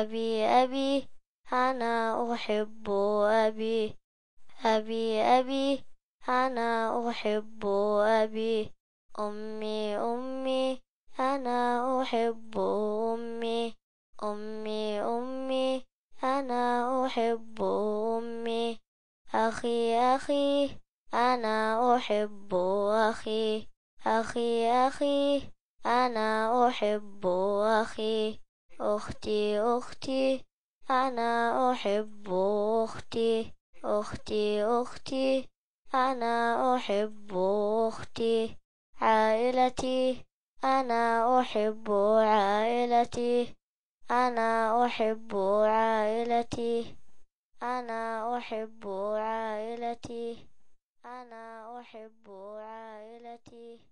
أبي أبي أنا أحب أبي أبي أبي أنا أحب أبي أمي أمي أنا أحب أمي أمي أمي أنا أحب أمي أخي أخي أنا أحب أخي أخي أخي أنا أحب أخي أختي أختي أنا أحب أختي أختي أختي أنا أحب أختي عائلتي أنا أحب عائلتي أنا أحب عائلتي أنا أحب عائلتي أنا أحب عائلتي